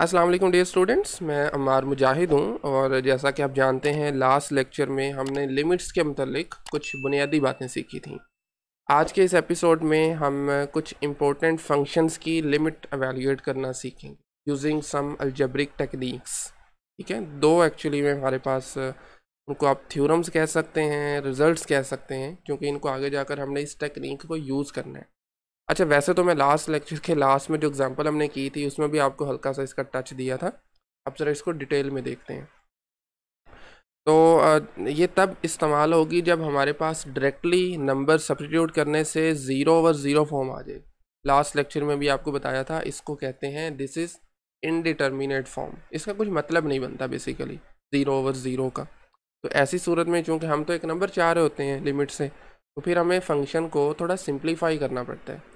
Aslam day students मैं अमार मुजाहिद हूँ और जैसा कि आप जानते हैं लास्ट लेक्चर में हमने लिमिट्स के मतलब कुछ बुनियादी बातें सीखी थी आज के इस एपिसोड में हम कुछ इम्पोर्टेंट फंक्शंस की लिमिट एवेल्यूएट करना सीखेंगे यूजिंग सम अलजब्रिक टेक्निक्स ठीक है दो एक्चुअली में हमारे पास उनको आप थ्योरम्स कह सकते हैं रिजल्ट्स कह सकते हैं क्योंकि इनको आगे जाकर हमने इस टेक्निक को यूज़ करना है अच्छा वैसे तो मैं लास्ट लेक्चर के लास्ट में जो एग्जांपल हमने की थी उसमें भी आपको हल्का सा इसका टच दिया था अब ज़रा इसको डिटेल में देखते हैं तो ये तब इस्तेमाल होगी जब हमारे पास डायरेक्टली नंबर सब्सिट्यूट करने से ज़ीरो ओवर ज़ीरो फॉर्म आ जाए लास्ट लेक्चर में भी आपको बताया था इसको कहते हैं दिस इज़ इनडिटर्मिनेट फॉर्म इसका कुछ मतलब नहीं बनता बेसिकली ज़ीरो ओवर ज़ीरो का तो ऐसी सूरत में चूँकि हम तो एक नंबर चाह रहे होते हैं लिमिट से तो फिर हमें फंक्शन को थोड़ा सिंप्लीफाई करना पड़ता है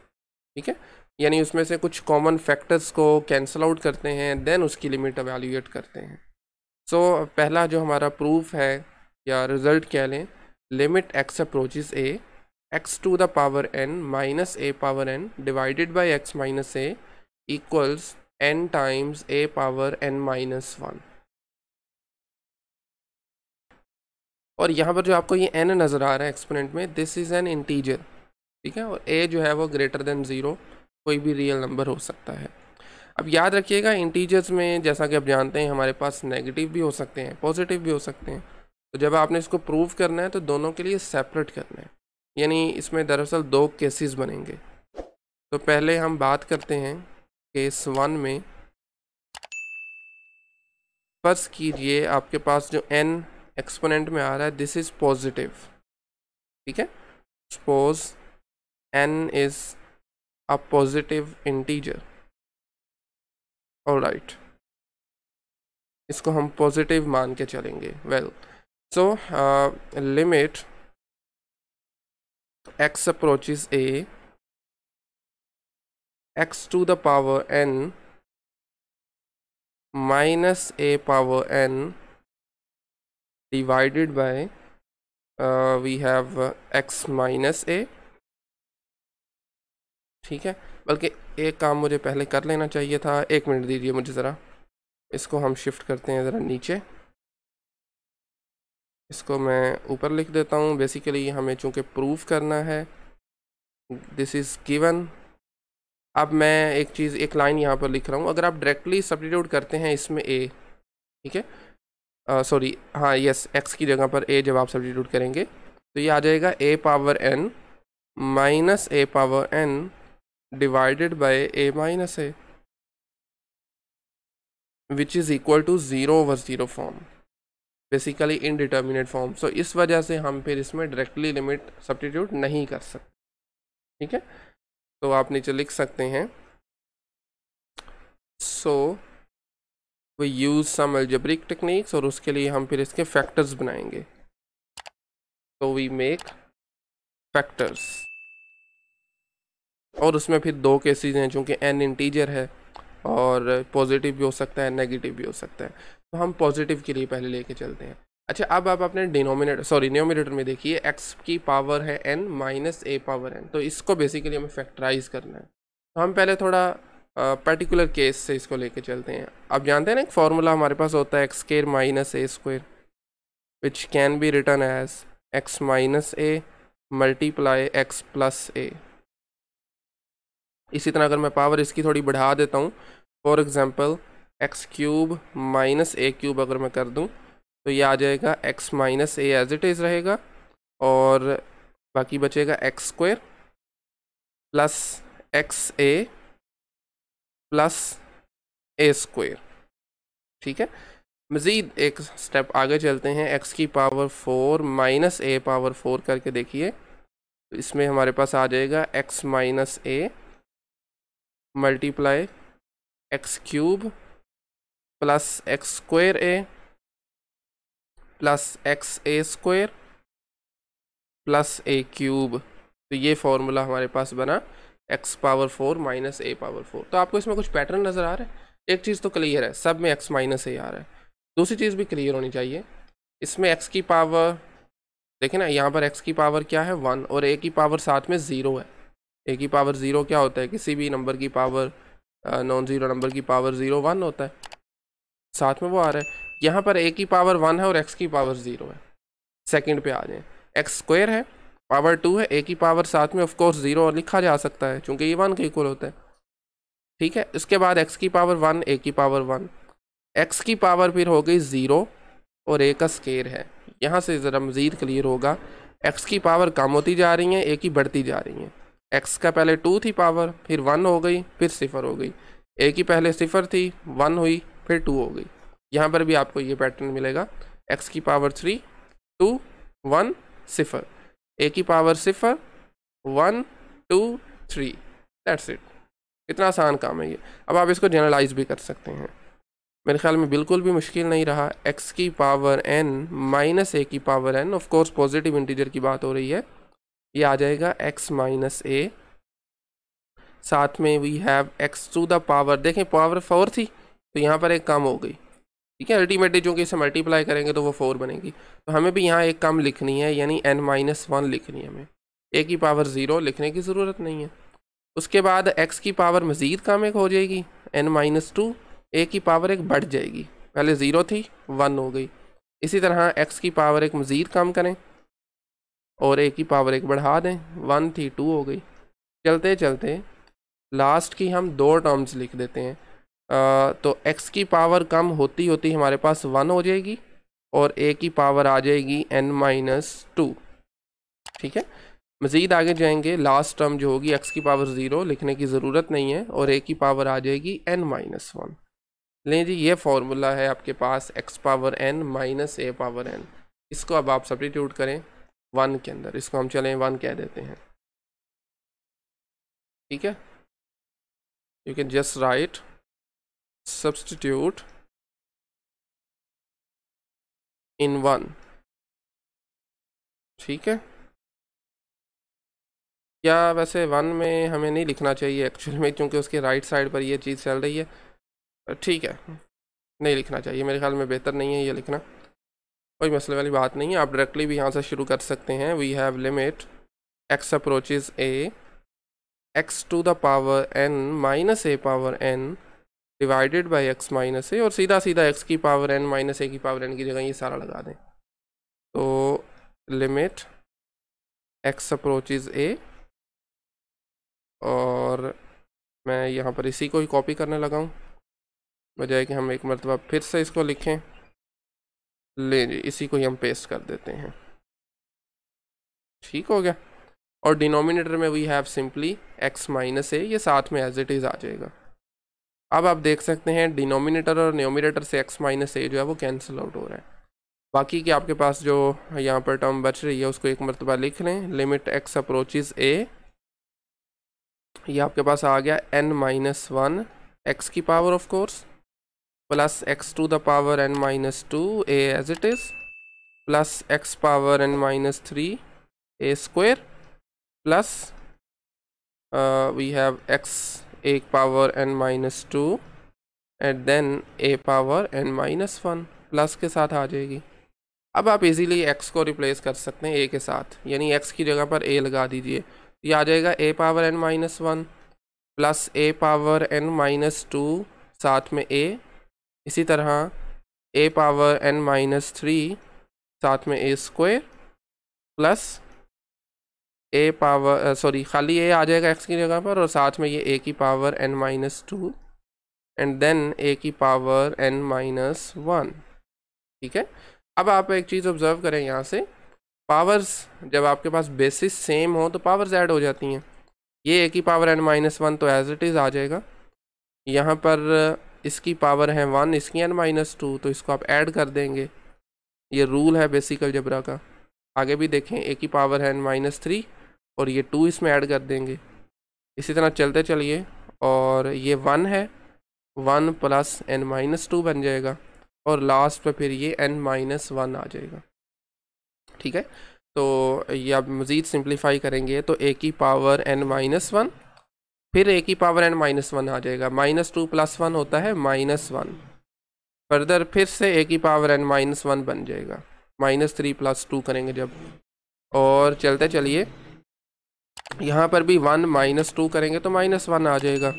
ठीक है यानी उसमें से कुछ कॉमन फैक्टर्स को कैंसिल आउट करते हैं देन उसकी लिमिट अवेल्यूएट करते हैं सो so, पहला जो हमारा प्रूफ है या रिज़ल्ट कह लें limit x approaches a x to the power n minus a power n divided by x minus a equals n times a power n minus one और यहाँ पर जो आपको ये एन नज़र आ रहा है एक्सपोनेंट में दिस इज़ एन इंटीजर ठीक है और ए जो है वो ग्रेटर देन ज़ीरो कोई भी रियल नंबर हो सकता है अब याद रखिएगा इंटीजर्स में जैसा कि आप जानते हैं हमारे पास नेगेटिव भी हो सकते हैं पॉजिटिव भी हो सकते हैं तो जब आपने इसको प्रूव करना है तो दोनों के लिए सेपरेट करना है यानी इसमें दरअसल दो केसेस बनेंगे तो पहले हम बात करते हैं केस वन में फर्स्ट कीजिए आपके पास जो एन एक्सपोनेंट में आ रहा है दिस इज़ पॉजिटिव ठीक है suppose n is a positive integer alright इसको हम positive मान के चलेंगे well so uh, limit x approaches a x to the power n minus a power n divided by uh, we have uh, x minus a ठीक है बल्कि एक काम मुझे पहले कर लेना चाहिए था एक मिनट दीजिए मुझे ज़रा इसको हम शिफ्ट करते हैं ज़रा नीचे इसको मैं ऊपर लिख देता हूँ बेसिकली हमें चूँकि प्रूफ करना है दिस इज़ गिवन अब मैं एक चीज़ एक लाइन यहाँ पर लिख रहा हूँ अगर आप डायरेक्टली सब्टीट्यूट करते हैं इसमें ए ठीक है सॉरी हाँ यस एक्स की जगह पर ए जब आप सब्टीट्यूट करेंगे तो ये आ जाएगा a power n minus a power n divided by a minus a which is equal to zero over 0 form basically indeterminate form so इस वजह से हम फिर इसमें डायरेक्टली लिमिट सब्सटीट्यूट नहीं कर सकते ठीक है तो आप नीचे लिख सकते हैं so we use some algebraic techniques और उसके लिए हम फिर इसके फैक्टर्स बनाएंगे तो वी मेक फैक्टर्स और उसमें फिर दो केसेस हैं चूँकि एन इंटीजर है और पॉजिटिव भी हो सकता है नेगेटिव भी हो सकता है तो हम पॉजिटिव के लिए पहले लेके चलते हैं अच्छा अब आप अपने डिनोमिनेटर सॉरी न्योमिनेटर में देखिए एक्स की पावर है n minus a power n तो इसको बेसिकली हमें फैक्टराइज करना है तो हम पहले थोड़ा पर्टिकुलर केस से इसको लेके चलते हैं आप जानते हैं ना एक फार्मूला हमारे पास होता है x square minus a square which can be written as x minus a multiply x plus a इसी तरह अगर मैं पावर इसकी थोड़ी बढ़ा देता हूँ for example x cube minus a cube अगर मैं कर दूँ तो ये आ जाएगा x minus a as it is रहेगा और बाकी बचेगा x square plus x a plus a square ठीक है मज़ीद एक स्टेप आगे चलते हैं एक्स की power four minus a power four करके देखिए तो इसमें हमारे पास आ जाएगा x minus a multiply x cube plus x square a plus x a square plus a cube तो ये फार्मूला हमारे पास बना x power four minus a power four तो आपको इसमें कुछ पैटर्न नज़र आ रहा है एक चीज़ तो क्लियर है सब में एक्स माइनस ए आ रहा है दूसरी चीज़ भी क्लियर होनी चाहिए इसमें एक्स की पावर देखें ना यहाँ पर एक्स की पावर क्या है वन और ए की पावर साथ में ज़ीरो है ए की पावर ज़ीरो क्या होता है किसी भी नंबर की पावर नॉन ज़ीरो नंबर की पावर ज़ीरो वन होता है साथ में वो आ रहा है यहाँ पर ए की पावर वन है और एक्स की पावर ज़ीरो है सेकंड पे आ जाए एक्स स्क्वायर है पावर टू है ए की पावर साथ में ऑफकोर्स ज़ीरो और लिखा जा सकता है चूँकि ये वन के इक्वल होता है ठीक है इसके बाद एक्स की पावर वन ए की पावर वन एक्स की पावर फिर हो गई ज़ीरो और ए का स्केयर है यहाँ से ज़रा मज़ीद क्लियर होगा एक्स की पावर कम होती जा रही है ए की बढ़ती जा रही है एक्स का पहले टू थी पावर फिर वन हो गई फिर सिफर हो गई ए की पहले सिफर थी वन हुई फिर टू हो गई यहाँ पर भी आपको ये पैटर्न मिलेगा एक्स की पावर थ्री टू वन सिफर ए की पावर सिफर one two three that's it इतना आसान काम है ये अब आप इसको जनरलाइज भी कर सकते हैं मेरे ख्याल में बिल्कुल भी मुश्किल नहीं रहा एक्स की पावर एन माइनस ए की power n of course positive integer की बात हो रही है ये आ जाएगा x माइनस ए साथ में we have x to the power देखें पावर फोर थी तो यहाँ पर एक कम हो गई ठीक है अल्टीमेटली जो कि इसे मल्टीप्लाई करेंगे तो वो फोर बनेगी तो हमें भी यहाँ एक कम लिखनी है यानी एन माइनस वन लिखनी है हमें ए की पावर ज़ीरो लिखने की ज़रूरत नहीं है उसके बाद एक्स की पावर मज़ीद कम एक हो जाएगी एन माइनस टू ए की पावर एक बढ़ जाएगी पहले ज़ीरो थी वन हो गई इसी तरह एक्स की पावर एक मज़ीद कम करें और ए की पावर एक बढ़ा दें वन थी टू हो गई चलते चलते लास्ट की हम दो टर्म्स लिख देते हैं आ, तो एक्स की पावर कम होती होती हमारे पास वन हो जाएगी और ए की पावर आ जाएगी एन माइनस टू ठीक है मज़ीद आगे जाएंगे लास्ट टर्म जो होगी एक्स की पावर ज़ीरो लिखने की ज़रूरत नहीं है और ए की पावर आ जाएगी एन माइनस वन लें जी ये फार्मूला है आपके पास x power n minus a power n इसको अब आप सब्टीट्यूट करें वन के अंदर इसको हम चलें वन कह देते हैं ठीक है you can just write substitute in one ठीक है या वैसे वन में हमें नहीं लिखना चाहिए एक्चुअल में क्योंकि उसके राइट साइड पर ये चीज़ चल रही है ठीक है नहीं लिखना चाहिए मेरे ख्याल में बेहतर नहीं है ये लिखना कोई मसले वाली बात नहीं है आप डायरेक्टली भी यहाँ से शुरू कर सकते हैं we have limit x approaches a x to the power n minus a power n divided by x minus a और सीधा सीधा एक्स की पावर एन माइनस ए की पावर एन की जगह ये सारा लगा दें तो लिमिट एक्स अप्रोचेज ए और मैं यहाँ पर इसी को ही कॉपी करने लगा हूँ बजाय कि हम एक मरतबा फिर से इसको लिखें ले जी इसी को ही हम पेस्ट कर देते हैं ठीक हो गया और डिनोमिनेटर में we have simply x minus a ये साथ में एज इट इज़ आ जाएगा अब आप देख सकते हैं डिनोमिनेटर और न्योमिनेटर से एक्स माइनस ए जो है वो कैंसिल आउट हो रहा है बाकी के आपके पास जो यहाँ पर टर्म बच रही है उसको एक मरतबा लिख लें लिमिट एक्स अप्रोच ए ये आपके पास आ गया एन माइनस वन एक्स की power of course plus x to the power n minus two a as it is plus x power n minus three a square plus we have x a power n minus two and then a power n minus one plus के साथ आ जाएगी अब आप easily x को replace कर सकते हैं ए के साथ यानी एक्स की जगह पर ए लगा दीजिए ये आ जाएगा a power n minus one plus a power n minus two साथ में ए इसी तरह a power n minus three साथ में a square plus a power sorry खाली ए आ जाएगा एक्स की जगह पर और साथ में ये ए की power n minus two and then a की पावर एन माइनस वन ठीक है अब आप एक चीज़ ऑब्ज़र्व करें यहाँ से पावर्स जब आपके पास बेसिस सेम हो तो पावर्स ऐड हो जाती हैं ये ए की पावर एन माइनस वन तो एज़ इट इज़ आ जाएगा यहाँ पर इसकी पावर है वन इसकी एन माइनस टू तो इसको आप ऐड कर देंगे ये रूल है बेसिकल जबरा का आगे भी देखें ए की पावर है एन माइनस थ्री और ये टू इसमें ऐड कर देंगे इसी तरह चलते चलिए और ये वन है one plus n minus two बन जाएगा और लास्ट पर फिर ये एन माइनस वन आ जाएगा ठीक है तो ये आप मज़ीद सिंप्लीफाई करेंगे तो ए की पावर एन माइनस वन फिर ए की पावर एन माइनस वन आ जाएगा माइनस टू प्लस वन होता है माइनस वन फर्दर फिर से ए की पावर एन माइनस वन बन जाएगा माइनस थ्री प्लस टू करेंगे जब और चलते चलिए यहाँ पर भी वन माइनस टू करेंगे तो माइनस वन आ जाएगा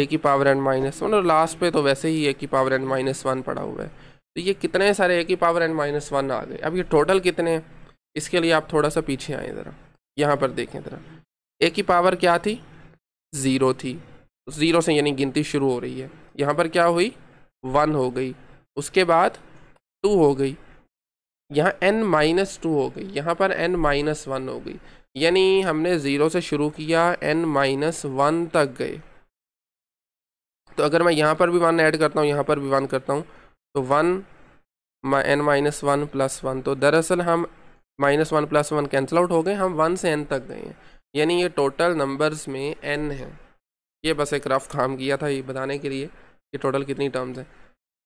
ए की पावर एन माइनस वन और लास्ट पे तो वैसे ही ए की पावर एन माइनस वन पड़ा हुआ है तो ये कितने सारे ए की पावर एन माइनस वन आ गए अब ये टोटल कितने हैं इसके लिए आप थोड़ा सा पीछे आएँ ज़रा यहाँ पर देखें ज़रा ए की पावर क्या थी ज़ीरो थी ज़ीरो से यानी गिनती शुरू हो रही है यहाँ पर क्या हुई वन हो गई उसके बाद टू हो गई यहाँ एन माइनस टू हो गई यहाँ पर एन माइनस वन हो गई यानी हमने ज़ीरो से शुरू किया एन माइनस वन तक गए तो अगर मैं यहाँ पर भी वन ऐड करता हूँ यहाँ पर भी वन करता हूँ तो one n minus one plus one तो दरअसल हम minus one plus one cancel out हो गए हम वन से एन तक गए हैं यानी ये टोटल नंबर्स में एन है ये बस एक रफ काम किया था ये बताने के लिए कि टोटल कितनी टर्म्स हैं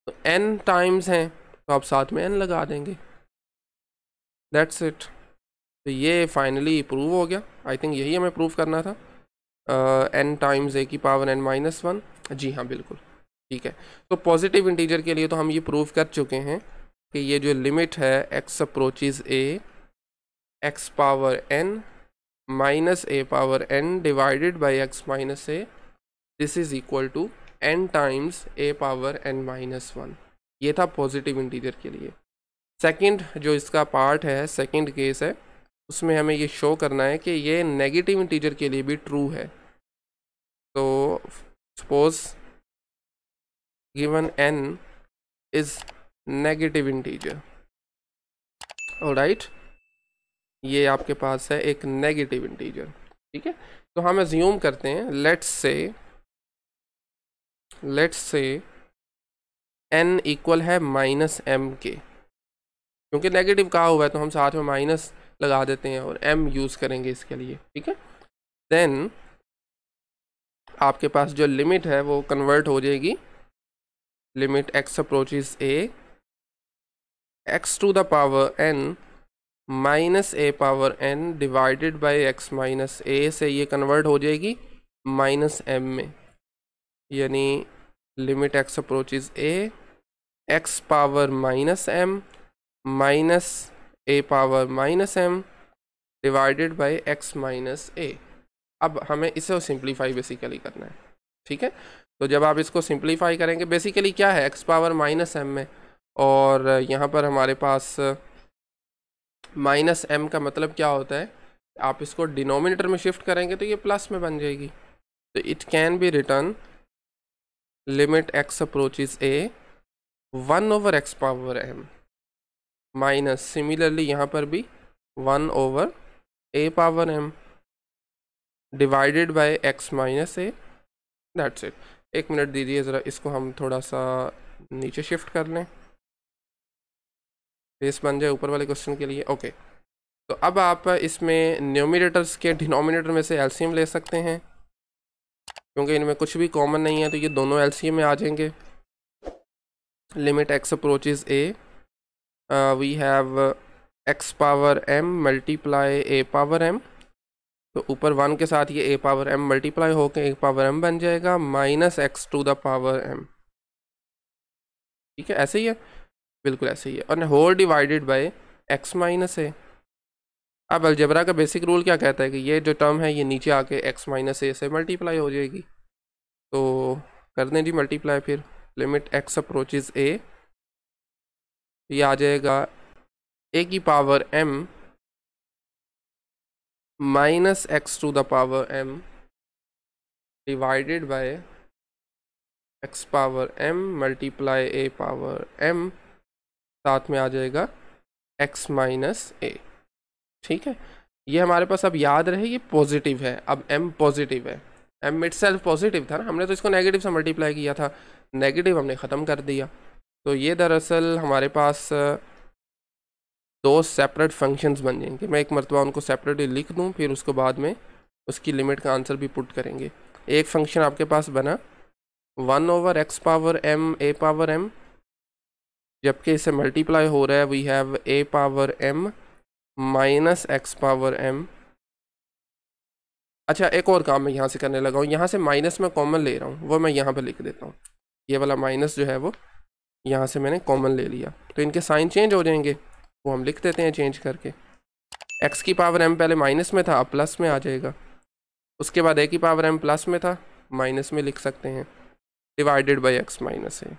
तो एन टाइम्स हैं तो आप साथ में एन लगा देंगे दैट्स इट तो ये फाइनली प्रूव हो गया आई थिंक यही हमें प्रूव करना था एन टाइम्स ए की पावर एन माइनस वन जी हाँ बिल्कुल ठीक है तो पॉजिटिव इंटीजर के लिए तो हम ये प्रूव कर चुके हैं कि ये जो लिमिट है x approaches a x power n minus a power n divided by x minus a this is equal to n times a power n minus one ये था पॉजिटिव इंटीजर के लिए सेकेंड जो इसका पार्ट है second case है उसमें हमें ये शो करना है कि ये नेगेटिव इंटीजर के लिए भी ट्रू है तो suppose given n is negative integer alright right? ये आपके पास है एक नेगेटिव इंटीजर ठीक है तो हम एज्यूम करते हैं let's say let's say n equal है माइनस एम के क्योंकि नेगेटिव कहा हुआ है तो हम साथ में माइनस लगा देते हैं और एम यूज़ करेंगे इसके लिए ठीक है देन आपके पास जो लिमिट है वो कन्वर्ट हो जाएगी limit x approaches a x to the power n minus a power n divided by x minus a से ये कन्वर्ट हो जाएगी माइनस एम में यानी limit x approaches a x power minus m minus a power minus m divided by x minus a अब हमें इसे simplify basically करना है ठीक है तो जब आप इसको सिंप्लीफाई करेंगे बेसिकली क्या है एक्स पावर माइनस एम में और यहाँ पर हमारे पास माइनस एम का मतलब क्या होता है आप इसको डिनोमिनेटर में शिफ्ट करेंगे तो ये प्लस में बन जाएगी तो it can be written limit x approaches a one over x power m minus similarly यहाँ पर भी one over a power m divided by x minus a that's it एक मिनट दीजिए ज़रा इसको हम थोड़ा सा नीचे शिफ्ट कर लें बेस बन जाए ऊपर वाले क्वेश्चन के लिए ओके तो अब आप इसमें न्योमिनेटर्स के डिनोमिनेटर में से एलसीएम ले सकते हैं क्योंकि इनमें कुछ भी कॉमन नहीं है तो ये दोनों एलसीएम में आ जाएंगे limit x approaches a we have x power m multiply a power m तो ऊपर वन के साथ ये ए पावर एम मल्टीप्लाई होकर ए पावर एम बन जाएगा minus x to the power m ठीक है ऐसे ही है बिल्कुल ऐसे ही है और whole divided by x minus a अब अलजबरा का बेसिक रूल क्या कहता है कि ये जो टर्म है ये नीचे आके एक्स माइनस ए से मल्टीप्लाई हो जाएगी तो कर दें जी मल्टीप्लाई फिर लिमिट एक्स अप्रोचेज ए ये आ जाएगा ए की power m minus x to the power m divided by x power m multiply a power m साथ में आ जाएगा एक्स माइनस ए ठीक है ये हमारे पास अब याद रहे ये पॉजिटिव है अब एम पॉजिटिव है एम इट सेल्फ पॉजिटिव था ना हमने तो इसको नेगेटिव से मल्टीप्लाई किया था नेगेटिव हमने ख़त्म कर दिया तो ये दरअसल हमारे पास दो सेपरेट फंक्शंस बन जाएंगे मैं एक मरतबा उनको सेपरेटली लिख दूँ फिर उसको बाद में उसकी लिमिट का आंसर भी पुट करेंगे एक फंक्शन आपके पास बना one over x power m a power m जबकि इससे मल्टीप्लाई हो रहा है we have a power m minus x power m अच्छा एक और काम मैं यहाँ से करने लगा हूँ यहाँ से माइनस में कॉमन ले रहा हूँ वो मैं यहाँ पे लिख देता हूँ ये वाला माइनस जो है वो यहाँ से मैंने कॉमन ले लिया तो इनके साइन चेंज हो जाएंगे वो हम लिख देते हैं चेंज करके एक्स की पावर एम पहले माइनस में था अब प्लस में आ जाएगा उसके बाद ए की पावर एम प्लस में था माइनस में लिख सकते हैं डिवाइडेड बाई एक्स माइनस है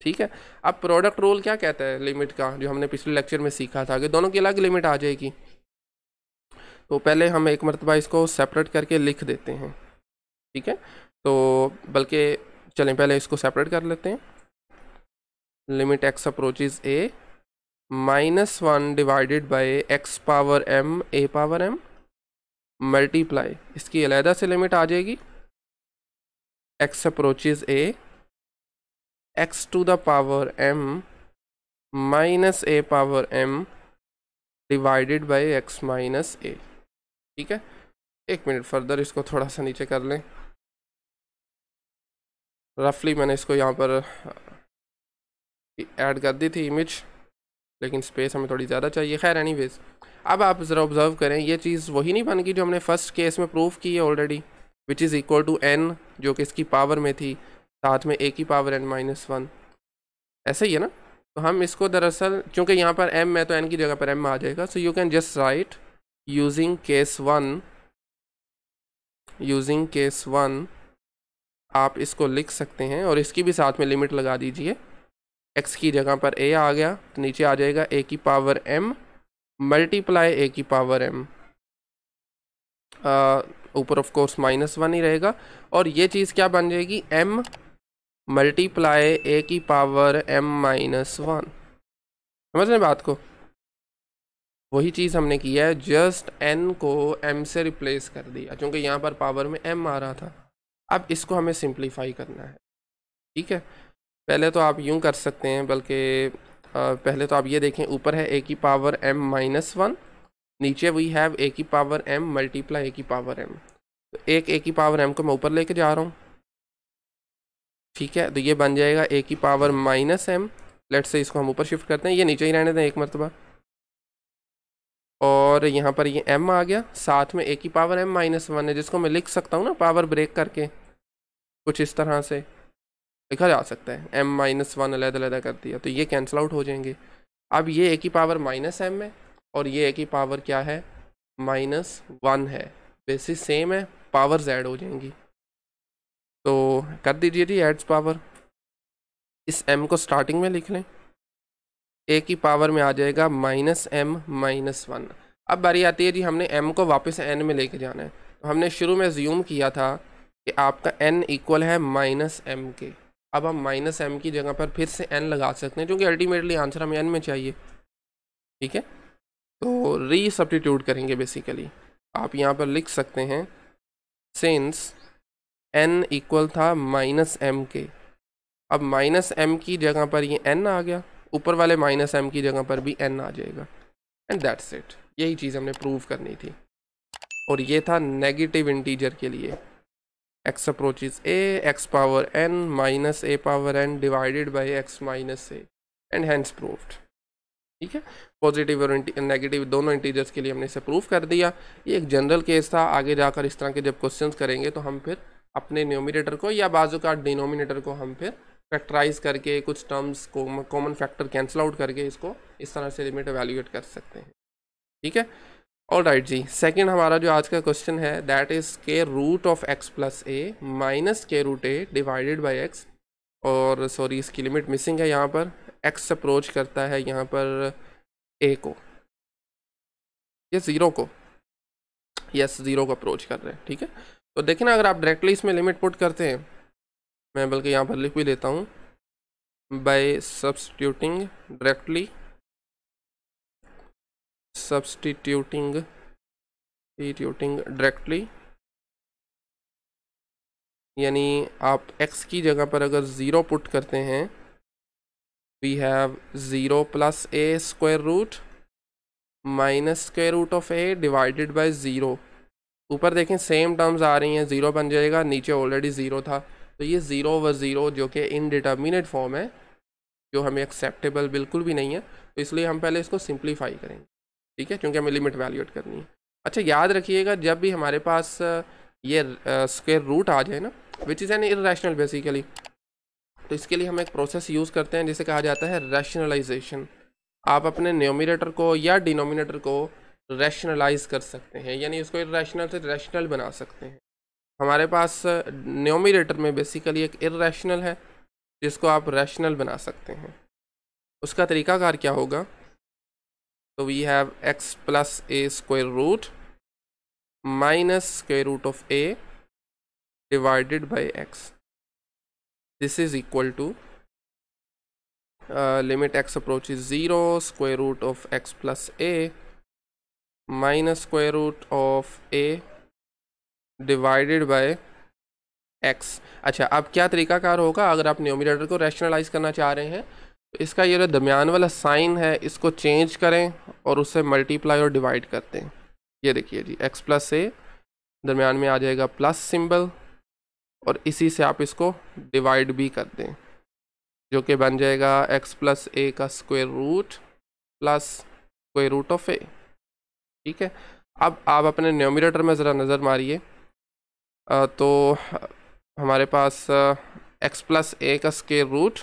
ठीक है अब प्रोडक्ट रोल क्या कहता है लिमिट का जो हमने पिछले लेक्चर में सीखा था कि दोनों की अलग लिमिट आ जाएगी तो पहले हम एक मरतबा इसको सेपरेट करके लिख देते हैं ठीक है तो बल्कि चलें पहले इसको सेपरेट कर लेते हैं limit x approaches a minus one divided by x power m a power m multiply इसकी अलहदा से लिमिट आ जाएगी x approaches a x to the power m minus a power m divided by x minus a ठीक है एक minute further इसको थोड़ा सा नीचे कर लें रफली मैंने इसको यहाँ पर ऐड uh, कर दी थी इमेज लेकिन स्पेस हमें थोड़ी ज़्यादा चाहिए खैर एनीवेज अब आप ज़रा ऑब्ज़र्व करें ये चीज़ वही नहीं बन गई जो हमने फर्स्ट केस में प्रूव की है already which is equal to n जो कि इसकी पावर में थी साथ में ए की पावर एन माइनस वन ऐसे ही है ना तो हम इसको दरअसल क्योंकि यहाँ पर एम है तो एन की जगह पर एम आ जाएगा so you can just write using case one using case one आप इसको लिख सकते हैं और इसकी भी साथ में लिमिट लगा दीजिए एक्स की जगह पर ए आ गया तो नीचे आ जाएगा ए की पावर एम मल्टीप्लाई ए की पावर एम ऊपर ऑफ कोर्स माइनस वन ही रहेगा और ये चीज़ क्या बन जाएगी एम मल्टीप्लाई ए की पावर एम माइनस वन समझ रहे बात को वही चीज़ हमने की है जस्ट एन को एम से रिप्लेस कर दिया क्योंकि यहाँ पर पावर में एम आ रहा था अब इसको हमें सिंप्लीफाई करना है ठीक है पहले तो आप यूँ कर सकते हैं बल्कि पहले तो आप ये देखें ऊपर है ए की पावर एम माइनस वन नीचे वी हैव ए की पावर एम मल्टीप्लाई ए की पावर एम तो एक ए की पावर एम को मैं ऊपर लेके जा रहा हूँ ठीक है तो ये बन जाएगा ए की पावर माइनस एम लेट से इसको हम ऊपर शिफ्ट करते हैं ये नीचे ही रहने दें एक मरतबा और यहाँ पर ये एम आ गया साथ में ए की पावर एम माइनस वन है जिसको मैं लिख सकता हूँ ना पावर ब्रेक करके कुछ इस तरह से लिखा जा सकता है एम माइनस वन अलहदा अलहदा कर दिया तो ये कैंसिल आउट हो जाएंगे अब ये ए की पावर माइनस एम है और ये ए की पावर क्या है माइनस वन है बेसिस सेम है पावर जेड हो जाएंगी तो कर दीजिए जी एड्स पावर इस एम को स्टार्टिंग में लिख लें ए की पावर में आ जाएगा माइनस एम माइनस वन अब बारी आती है जी हमने एम को वापस एन में लेके जाना है तो हमने शुरू में ज्यूम किया था कि आपका एन इक्वल है माइनस एम के अब हम माइनस एम की जगह पर फिर से एन लगा सकते हैं क्योंकि अल्टीमेटली आंसर हमें एन में चाहिए ठीक है तो री सब्टीट्यूट करेंगे बेसिकली आप यहाँ पर लिख सकते हैं सेंस एन इक्वल था माइनस एम के अब माइनस एम की जगह पर ये एन आ गया ऊपर वाले माइनस एम की जगह पर भी एन आ जाएगा एंड दैट्स इट यही चीज़ हमने प्रूव करनी थी और ये था नेगेटिव इंटीजर के लिए x approaches a x power n minus a power n divided by x minus a and hence proved ठीक है पॉजिटिव और नेगेटिव दोनों इंटीजर्स के लिए हमने इसे प्रूव कर दिया ये एक जनरल केस था आगे जाकर इस तरह के जब क्वेश्चंस करेंगे तो हम फिर अपने न्योमिनेटर को या बाजू का डिनोमिनेटर को हम फिर फैक्टराइज करके कुछ टर्म्स को कॉमन फैक्टर कैंसिल आउट करके इसको इस तरह से लिमिट एवेल्यूएट कर सकते हैं ठीक है ऑल राइट जी सेकेंड हमारा जो आज का क्वेश्चन है दैट इज़ के root of x plus a minus के root a divided by x और सॉरी इसकी लिमिट मिसिंग है यहाँ पर एक्स अप्रोच करता है यहाँ पर ए को या ज़ीरो को यस yes, ज़ीरो को अप्रोच कर रहे हैं ठीक है तो देखें ना अगर आप डायरेक्टली इसमें लिमिट पुट करते हैं मैं बल्कि यहाँ पर लिख भी देता हूँ बाय सब्सटीट्यूटिंग डायरेक्टली सब्सटीट्यूटिंग ट्यूटिंग डायरेक्टली यानी आप x की जगह पर अगर ज़ीरो पुट करते हैं we have zero plus a square root minus square root of a divided by zero ऊपर देखें सेम टर्म्स आ रही हैं ज़ीरो बन जाएगा नीचे ऑलरेडी ज़ीरो था तो ये ज़ीरो व ज़ीरो जो कि इनडिटर्मिनेट फॉर्म है जो हमें एक्सेप्टेबल बिल्कुल भी नहीं है तो इसलिए हम पहले इसको सिंप्लीफाई करेंगे ठीक है क्योंकि हमें लिमिट वैल्यूएट करनी है अच्छा याद रखिएगा जब भी हमारे पास ये स्क्वेयर रूट आ जाए ना which is an irrational basically तो इसके लिए हम एक प्रोसेस यूज़ करते हैं जिसे कहा जाता है रैशनलाइजेशन आप अपने न्योमिनेटर को या डिनोमिनेटर को रैशनलाइज कर सकते हैं यानी उसको इरेशनल से रैशनल बना सकते हैं हमारे पास न्योमिनेटर uh, में बेसिकली एक इरेशनल है जिसको आप रैशनल बना सकते हैं उसका तरीकाकार क्या होगा तो we have x plus a square root minus square root of a divided by x this is equal to limit x approach is zero square root of x plus a minus square root of a divided by x अच्छा अब क्या तरीकाकार होगा अगर आप numerator को rationalise करना चाह रहे हैं तो इसका ये जो दरमियान वाला साइन है इसको चेंज करें और उससे मल्टीप्लाई और डिवाइड कर दें ये देखिए जी एक्स प्लस ए दरमियान में आ जाएगा प्लस सिंबल और इसी से आप इसको डिवाइड भी कर दें जो कि बन जाएगा एक्स प्लस ए का square root plus square root of a ठीक है अब आप अपने न्योमिनेटर में ज़रा नज़र मारिए तो हमारे पास एक्स प्लस ए का स्केयर रूट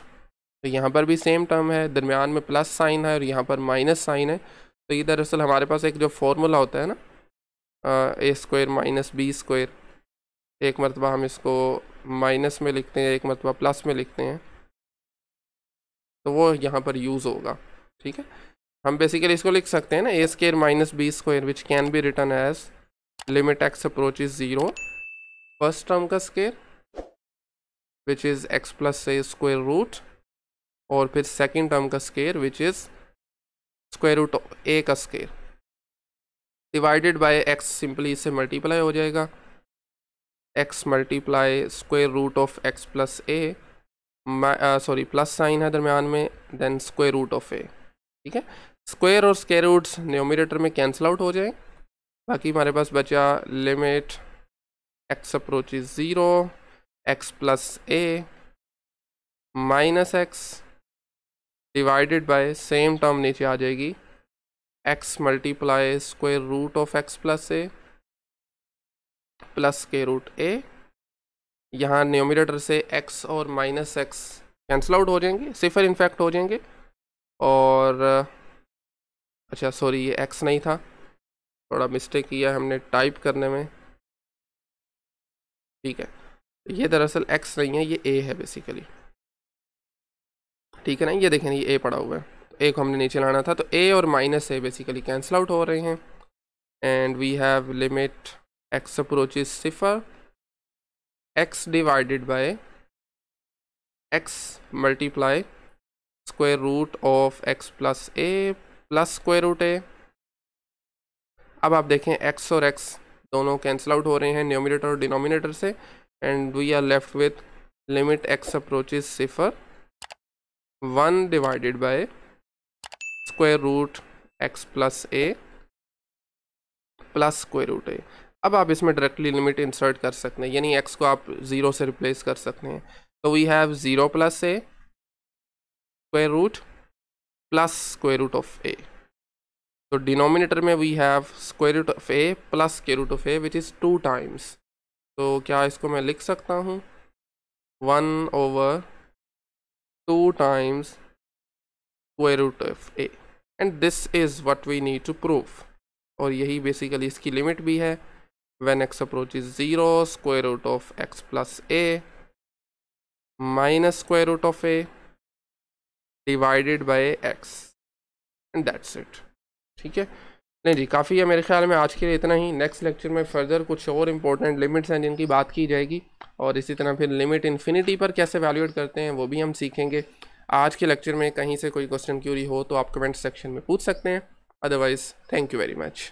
तो यहाँ पर भी सेम टर्म है दरमियान में प्लस साइन है और यहाँ पर माइनस साइन है तो ये दरअसल हमारे पास एक जो फार्मूला होता है ना a square minus b square एक मरतबा हम इसको माइनस में लिखते हैं एक मरतबा प्लस में लिखते हैं तो वो यहाँ पर यूज़ होगा ठीक है हम बेसिकली इसको लिख सकते हैं ना a square minus b square which can be written as limit x approach is zero first term का square which is x plus a square root और फिर सेकेंड टर्म का square which is square root a का square divided by x simply इससे multiply हो जाएगा x multiply square root of x plus a sorry plus sign है दरम्यान में then square root of a ठीक है स्क्वायर और स्केयर रूट्स न्योमिनेटर में कैंसिल आउट हो जाए बाकी हमारे पास बचा limit x approach is zero x plus a minus x divided by same term नीचे आ जाएगी x multiply square root of x plus a plus के रूट ए यहाँ न्योमिनेटर से एक्स और माइनस एक्स कैंसिल आउट हो जाएंगे सिफर in fact हो जाएंगे और अच्छा सॉरी ये एक्स नहीं था थोड़ा मिस्टेक किया हमने टाइप करने में ठीक है ये दरअसल एक्स नहीं है ये ए है बेसिकली ठीक है ना ये देखें ये ए पड़ा हुआ है ए को हमने नीचे लाना था तो ए और minus a basically cancel out हो रहे हैं and we have limit x approach सिफर x divided by x multiply square root of x plus a plus square root a अब आप देखें एक्स और एक्स दोनों कैंसिल आउट हो रहे हैं न्योमिनेटर और डिनोमिनेटर से and we are left with limit x approaches सिफर one divided by square root x plus a plus square root a अब आप इसमें डायरेक्टली लिमिट इंसर्ट कर सकते हैं यानी एक्स को आप ज़ीरो से रिप्लेस कर सकते हैं तो we have zero plus a square root plus square root of a तो denominator में we have square root of a plus square root of a which is two times तो क्या इसको मैं लिख सकता हूँ one over two times square root of a and this is what we need to prove और यही basically इसकी लिमिट भी है when x approach is zero square root of x plus a minus square root of a divided by x and that's it ठीक है नहीं जी काफ़ी है मेरे ख्याल में आज के लिए इतना ही नेक्स्ट लेक्चर में फर्दर कुछ और इम्पोर्टेंट लिमिट्स हैं जिनकी बात की जाएगी और इसी तरह फिर लिमिट इन्फिनिटी पर कैसे वैल्यूएट करते हैं वो भी हम सीखेंगे आज के लेक्चर में कहीं से कोई क्वेश्चन क्यूरी हो तो आप कमेंट सेक्शन में पूछ सकते हैं otherwise thank you very much